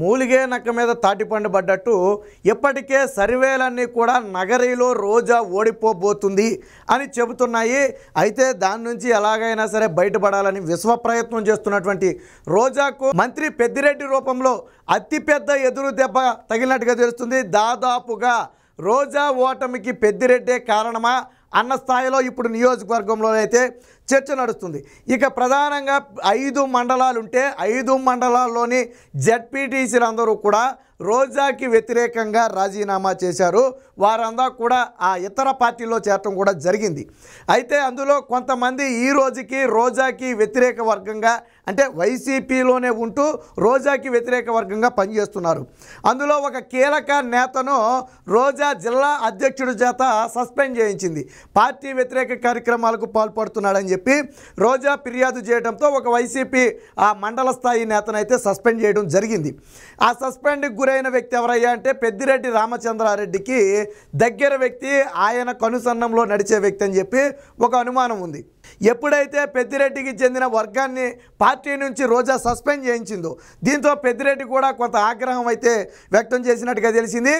మూలిగే నక్క మీద తాటిపండు పడ్డట్టు ఇప్పటికే సర్వేలన్నీ కూడా నగరీలో రోజా ఓడిపోబోతుంది అని చెబుతున్నాయి అయితే దాని నుంచి ఎలాగైనా సరే బయటపడాలని విశ్వ ప్రయత్నం చేస్తున్నటువంటి రోజాకు మంత్రి పెద్దిరెడ్డి రూపంలో అతిపెద్ద ఎదురు దెబ్బ తగిలినట్టుగా తెలుస్తుంది దాదాపుగా రోజా ఓటమికి పెద్దిరెడ్డే కారణమా అన్న స్థాయిలో ఇప్పుడు నియోజకవర్గంలో అయితే చర్చ నడుస్తుంది ఇక ప్రధానంగా ఐదు మండలాలు ఉంటే ఐదు మండలాల్లోని జడ్పీటీసీలందరూ కూడా రోజాకి వ్యతిరేకంగా రాజీనామా చేశారు వారందరూ కూడా ఆ ఇతర పార్టీలో చేరటం కూడా జరిగింది అయితే అందులో కొంతమంది ఈ రోజుకి రోజాకి వ్యతిరేక వర్గంగా అంటే వైసీపీలోనే ఉంటూ రోజాకి వ్యతిరేక వర్గంగా పనిచేస్తున్నారు అందులో ఒక కీలక నేతను రోజా జిల్లా అధ్యక్షుడి చేత సస్పెండ్ చేయించింది పార్టీ వ్యతిరేక కార్యక్రమాలకు పాల్పడుతున్నాడని చెప్పి రోజా ఫిర్యాదు చేయడంతో ఒక వైసీపీ ఆ మండల స్థాయి నేతను అయితే సస్పెండ్ చేయడం జరిగింది ఆ సస్పెండ్కి గురైన వ్యక్తి ఎవరయ్యా అంటే పెద్దిరెడ్డి రామచంద్రారెడ్డికి దగ్గర వ్యక్తి ఆయన కనుసన్నంలో నడిచే వ్యక్తి అని చెప్పి ఒక అనుమానం ఉంది ఎప్పుడైతే పెద్దిరెడ్డికి చెందిన వర్గాన్ని పార్టీ నుంచి రోజా సస్పెండ్ చేయించిందో దీంతో పెద్దిరెడ్డి కూడా కొంత ఆగ్రహం అయితే వ్యక్తం చేసినట్టుగా తెలిసింది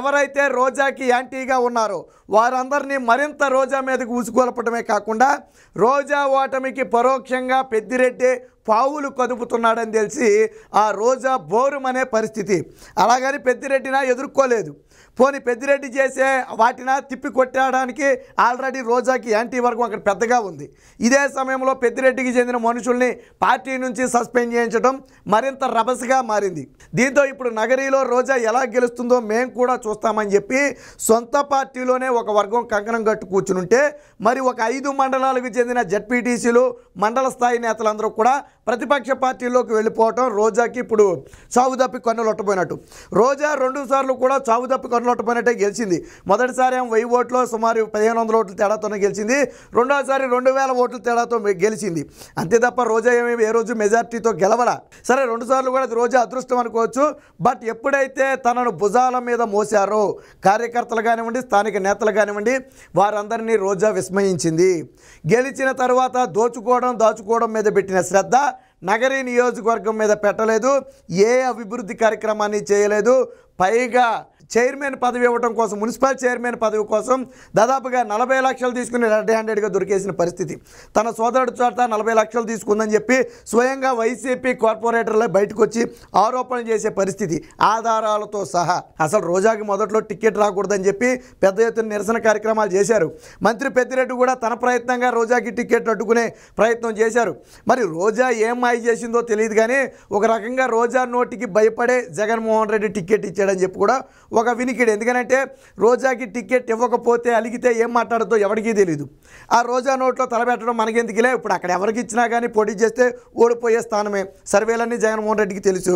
ఎవరైతే రోజాకి యాంటీగా ఉన్నారో వారందరినీ మరింత రోజా మీదకు ఊసుకోలపడమే కాకుండా రోజా ఓటమికి పరోక్షంగా పెద్దిరెడ్డి పావులు కదుపుతున్నాడని తెలిసి ఆ రోజా బోరుమనే పరిస్థితి అలాగని పెద్దిరెడ్డినా ఎదుర్కోలేదు పోనీ పెద్దిరెడ్డి చేసే వాటిన తిప్పి కొట్టడానికి ఆల్రెడీ రోజాకి యాంటీ వర్గం అక్కడ పెద్దగా ఉంది ఇదే సమయంలో పెద్దిరెడ్డికి చెందిన మనుషుల్ని పార్టీ నుంచి సస్పెండ్ చేయించడం మరింత రభసగా మారింది దీంతో ఇప్పుడు నగరీలో రోజా ఎలా గెలుస్తుందో మేము కూడా చూస్తామని చెప్పి సొంత పార్టీలోనే ఒక వర్గం కంకణం కట్టు కూర్చునుంటే మరి ఒక ఐదు మండలాలకు చెందిన జడ్పీటీసీలు మండల స్థాయి నేతలందరూ కూడా ప్రతిపక్ష పార్టీలోకి వెళ్ళిపోవటం రోజాకి ఇప్పుడు చావుదప్పి కన్నులొట్టబోయినట్టు రోజా రెండు సార్లు కూడా చావుదప్పి పోయినట్టే గెలిచింది మొదటిసారి ఏం వెయ్యి ఓట్లో సుమారు పదిహేను వందల ఓట్ల తేడాతోనే గెలిచింది రెండోసారి రెండు వేల ఓట్ల తేడాతో గెలిచింది అంతే తప్ప రోజా ఏమేమి ఏ రోజు మెజార్టీతో గెలవల సరే రెండుసార్లు కూడా రోజా అదృష్టం అనుకోవచ్చు బట్ ఎప్పుడైతే తనను భుజాల మీద మోసారో కార్యకర్తలు కానివ్వండి స్థానిక నేతలు కానివ్వండి వారందరినీ రోజా విస్మయించింది గెలిచిన తర్వాత దోచుకోవడం దాచుకోవడం మీద పెట్టిన శ్రద్ధ నగరీ నియోజకవర్గం మీద పెట్టలేదు ఏ అభివృద్ధి కార్యక్రమాన్ని చేయలేదు పైగా చైర్మన్ పదవి ఇవ్వడం కోసం మున్సిపల్ చైర్మన్ పదవి కోసం దాదాపుగా నలభై లక్షలు తీసుకుని రెడ్ హ్యాండెడ్గా దొరికేసిన పరిస్థితి తన సోదరుడు చోట నలభై లక్షలు తీసుకుందని చెప్పి స్వయంగా వైసీపీ కార్పొరేటర్లే బయటకు వచ్చి ఆరోపణ చేసే పరిస్థితి ఆధారాలతో సహా అసలు రోజాకి మొదట్లో టికెట్ రాకూడదని చెప్పి పెద్ద ఎత్తున నిరసన కార్యక్రమాలు చేశారు మంత్రి పెద్దిరెడ్డి కూడా తన ప్రయత్నంగా రోజాకి టికెట్ అడ్డుకునే ప్రయత్నం చేశారు మరి రోజా ఏం మాయ చేసిందో తెలియదు కానీ ఒక రకంగా రోజా నోటికి భయపడే జగన్మోహన్ రెడ్డి టికెట్ ఇచ్చాడని చెప్పి కూడా ఒక వినికిడి ఎందుకనంటే రోజాకి టికెట్ ఇవ్వకపోతే అలిగితే ఏం మాట్లాడదో ఎవరికీ తెలియదు ఆ రోజా నోట్లో తలబెట్టడం మనకెందుకులే ఇప్పుడు అక్కడ ఎవరికి ఇచ్చినా కానీ పోటీ చేస్తే ఓడిపోయే స్థానమే సర్వేలన్నీ జగన్మోహన్ రెడ్డికి తెలుసు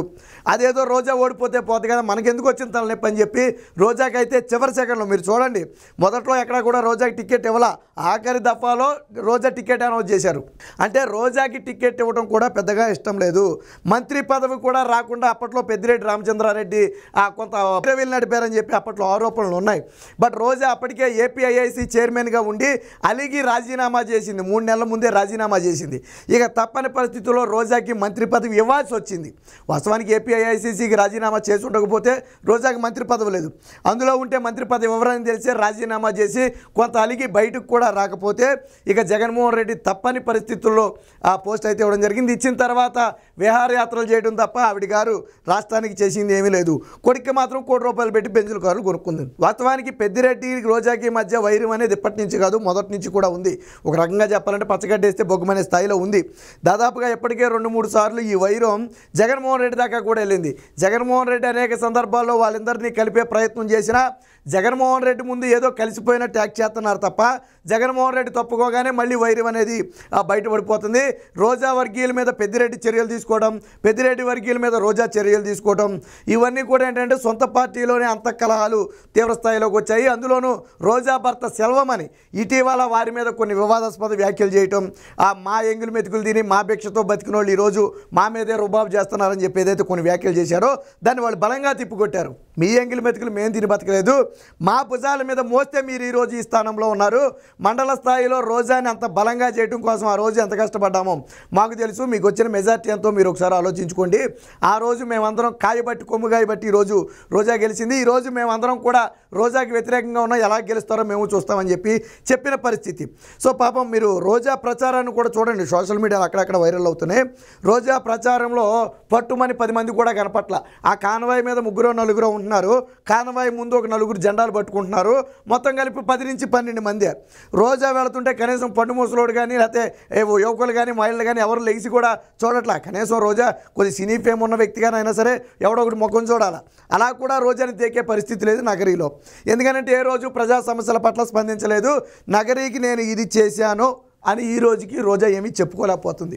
అదేదో రోజా ఓడిపోతే పోతే కదా మనకెందుకు వచ్చిన తలనొప్పి అని చెప్పి రోజాకైతే చివరి సెకండ్లో మీరు చూడండి మొదట్లో ఎక్కడ కూడా రోజాకి టికెట్ ఇవ్వాల ఆఖరి దఫాలో రోజా టికెట్ అనౌన్స్ చేశారు అంటే రోజాకి టికెట్ ఇవ్వడం కూడా పెద్దగా ఇష్టం లేదు మంత్రి పదవి కూడా రాకుండా అప్పట్లో పెద్దిరెడ్డి రామచంద్రారెడ్డి కొంత వెళ్ళినాడు కలిపారని చెప్పి అప్పట్లో ఆరోపణలు ఉన్నాయి బట్ రోజా అప్పటికే ఏపీఐఐసి చైర్మన్గా ఉండి అలిగి రాజీనామా చేసింది మూడు నెలల ముందే రాజీనామా చేసింది ఇక తప్పని పరిస్థితుల్లో రోజాకి మంత్రి పదవి ఇవ్వాల్సి వచ్చింది వాస్తవానికి ఏపీఐఐసీసీకి రాజీనామా చేసి ఉండకపోతే రోజాకి మంత్రి పదవి లేదు అందులో ఉంటే మంత్రి పదవి ఎవరని తెలిసే రాజీనామా చేసి కొంత అలిగి బయటకు కూడా రాకపోతే ఇక జగన్మోహన్ రెడ్డి తప్పని పరిస్థితుల్లో ఆ పోస్ట్ అయితే ఇవ్వడం జరిగింది ఇచ్చిన తర్వాత విహారయాత్రలు చేయడం తప్ప ఆవిడ గారు రాష్ట్రానికి చేసింది ఏమీ లేదు కొడుక్కి మాత్రం కోటి రూపాయలు పెద్దిరెడ్డి బెంజుల కారులు కొనుక్కుంది వాస్తవానికి పెద్దిరెడ్డి రోజాకి మధ్య వైరం అనేది ఇప్పటి నుంచి కాదు మొదటి నుంచి కూడా ఉంది ఒక రకంగా చెప్పాలంటే పచ్చగడ్డ వేస్తే బొగ్గమనే స్థాయిలో ఉంది దాదాపుగా ఎప్పటికే రెండు మూడు సార్లు ఈ వైరం జగన్మోహన్ రెడ్డి దాకా కూడా వెళ్ళింది జగన్మోహన్ రెడ్డి అనేక సందర్భాల్లో వాళ్ళందరినీ కలిపే ప్రయత్నం చేసినా జగన్మోహన్ రెడ్డి ముందు ఏదో కలిసిపోయిన ట్యాక్ చేస్తున్నారు తప్ప జగన్మోహన్ రెడ్డి తప్పుకోగానే మళ్ళీ వైరం అనేది బయటపడిపోతుంది రోజా వర్గీయుల మీద పెద్దిరెడ్డి చర్యలు తీసుకోవడం పెద్దిరెడ్డి వర్గీయుల మీద రోజా చర్యలు తీసుకోవడం ఇవన్నీ కూడా ఏంటంటే సొంత పార్టీలోనే కారణంగానే అంతఃకలహాలు తీవ్రస్థాయిలోకి వచ్చాయి అందులోనూ రోజా భర్త సెల్వమని ఇటీవల వారి మీద కొన్ని వివాదాస్పద వ్యాఖ్యలు చేయటం ఆ మా ఎంగిలి మెతుకులు తిని మా భిక్షతో బతికిన వాళ్ళు ఈరోజు మా మీదే రుబాబు చేస్తున్నారని చెప్పి ఏదైతే కొన్ని వ్యాఖ్యలు చేశారో దాన్ని వాళ్ళు బలంగా తిప్పుకొట్టారు మీ ఎంగిలి మెతుకులు మేము తిని బతకలేదు మా భుజాల మీద మోస్తే మీరు ఈరోజు ఈ స్థానంలో ఉన్నారు మండల స్థాయిలో రోజాని అంత బలంగా చేయడం కోసం ఆ రోజు ఎంత కష్టపడ్డామో మాకు తెలుసు మీకు వచ్చిన మెజార్టీ ఎంతో మీరు ఒకసారి ఆలోచించుకోండి ఆ రోజు మేమందరం కాయబట్టి కొమ్ము కాయబట్టి ఈరోజు రోజా గెలిచింది ఉంది ఈరోజు మేమందరం కూడా రోజాకి వ్యతిరేకంగా ఉన్నా ఎలా గెలుస్తారో మేము చూస్తామని చెప్పి చెప్పిన పరిస్థితి సో పాపం మీరు రోజా ప్రచారాన్ని కూడా చూడండి సోషల్ మీడియాలో అక్కడక్కడ వైరల్ అవుతున్నాయి రోజా ప్రచారంలో పట్టుమని పది మంది కూడా కనపట్ల ఆ కానవాయి మీద ముగ్గురు నలుగురు ఉంటున్నారు కానవాయి ముందు ఒక నలుగురు జెండాలు పట్టుకుంటున్నారు మొత్తం కలిపి పది నుంచి పన్నెండు మంది రోజా వెళుతుంటే కనీసం పండు మూసలోడు కానీ లేకపోతే యువకులు కానీ మహిళలు కానీ ఎవరు లేచి కూడా చూడట్లా కనీసం రోజా కొద్ది సినీ ఫేమ్ ఉన్న వ్యక్తిగానైనా సరే ఎవడో ఒకటి ముఖం చూడాలి అలా కూడా రోజాని తెగే పరిస్థితి లేదు నగరీలో ఎందుకంటే ఏ రోజు ప్రజా సమస్యల పట్ల స్పందించలేదు నగరీకి నేను ఇది చేశాను అని ఈ రోజుకి రోజా ఏమి చెప్పుకోలేకపోతుంది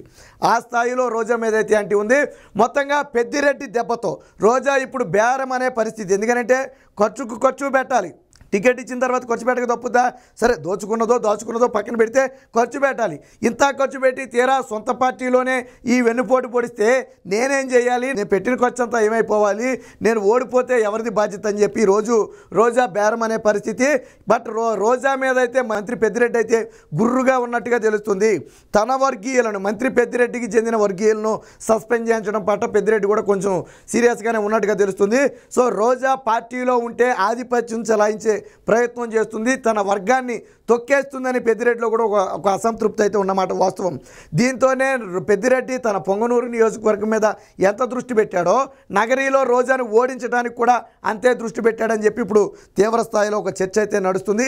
ఆ స్థాయిలో రోజా మీద అయితే అంటే ఉంది మొత్తంగా పెద్దిరెడ్డి దెబ్బతో రోజా ఇప్పుడు బేరం అనే పరిస్థితి ఎందుకంటే ఖర్చుకు ఖర్చు పెట్టాలి టికెట్ ఇచ్చిన తర్వాత ఖర్చు పెట్టక తప్పుదా సరే దోచుకున్నదో దాచుకున్నదో పక్కన పెడితే ఖర్చు పెట్టాలి ఇంత ఖర్చు పెట్టి తీరా సొంత పార్టీలోనే ఈ వెన్నుపోటు పొడిస్తే నేనేం చేయాలి నేను పెట్టిన ఖర్చు అంతా ఏమైపోవాలి నేను ఓడిపోతే ఎవరిది బాధ్యత అని చెప్పి రోజు రోజా బేరం అనే పరిస్థితి బట్ రో రోజా మీద అయితే మంత్రి పెద్దిరెడ్డి అయితే గుర్రుగా ఉన్నట్టుగా తెలుస్తుంది తన వర్గీయులను మంత్రి పెద్దిరెడ్డికి చెందిన వర్గీయులను సస్పెండ్ చేయించడం పట్ల పెద్దిరెడ్డి కూడా కొంచెం సీరియస్గానే ఉన్నట్టుగా తెలుస్తుంది సో రోజా పార్టీలో ఉంటే ఆధిపత్యం చలాయించే ప్రయత్నం చేస్తుంది తన వర్గాన్ని తొక్కేస్తుందని పెద్దిరెడ్డిలో కూడా ఒక అసంతృప్తి అయితే ఉన్నమాట వాస్తవం దీంతోనే పెద్దిరెడ్డి తన పొంగనూరు నియోజకవర్గం మీద ఎంత దృష్టి పెట్టాడో నగరీలో రోజాను ఓడించడానికి కూడా అంతే దృష్టి పెట్టాడని చెప్పి ఇప్పుడు తీవ్ర స్థాయిలో ఒక చర్చ అయితే నడుస్తుంది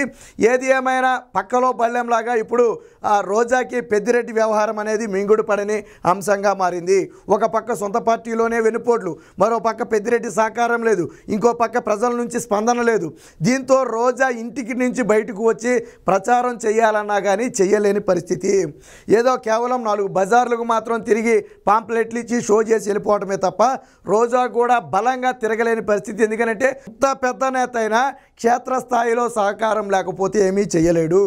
ఏది ఏమైనా పక్కలో పళ్ళెంలాగా ఇప్పుడు రోజాకి పెద్దిరెడ్డి వ్యవహారం అనేది మింగుడు పడని అంశంగా మారింది ఒక పక్క సొంత పార్టీలోనే వెనుపోట్లు మరో పక్క పెద్దిరెడ్డి సహకారం లేదు ఇంకో పక్క ప్రజల నుంచి స్పందన లేదు దీంతో రోజా ఇంటికి నుంచి బయటకు వచ్చి ప్రచారం చేయాలన్నా కానీ చేయలేని పరిస్థితి ఏదో కేవలం నాలుగు బజార్లకు మాత్రం తిరిగి పాంప్లెట్లు ఇచ్చి షో చేసి వెళ్ళిపోవటమే తప్ప రోజా కూడా బలంగా తిరగలేని పరిస్థితి ఎందుకంటే ఇంత పెద్ద నేత అయినా క్షేత్రస్థాయిలో సహకారం లేకపోతే ఏమీ చేయలేడు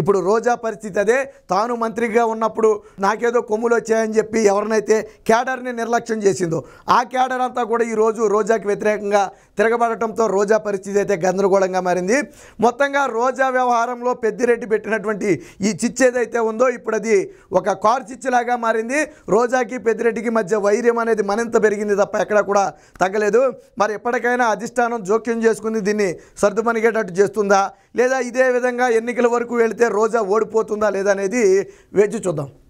ఇప్పుడు రోజా పరిస్థితి అదే తాను మంత్రిగా ఉన్నప్పుడు నాకేదో కొమ్ములు వచ్చాయని చెప్పి ఎవరినైతే క్యాడర్ని నిర్లక్ష్యం చేసిందో ఆ క్యాడర్ అంతా కూడా ఈరోజు రోజాకి వ్యతిరేకంగా తిరగబడటంతో రోజా పరిస్థితి అయితే గందరగోళంగా మారింది జరిగింది మొత్తంగా రోజా వ్యవహారంలో పెద్దిరెడ్డి పెట్టినటువంటి ఈ చిచ్చు ఏదైతే ఉందో ఇప్పుడు అది ఒక కార్ చిచ్చులాగా మారింది రోజాకి పెద్దిరెడ్డికి మధ్య వైర్యం అనేది మరింత పెరిగింది తప్ప ఎక్కడ కూడా తగ్గలేదు మరి ఎప్పటికైనా అధిష్టానం జోక్యం చేసుకుని దీన్ని సర్దుమణిగేటట్టు చేస్తుందా లేదా ఇదే విధంగా ఎన్నికల వరకు వెళితే రోజా ఓడిపోతుందా లేదా అనేది వేచి చూద్దాం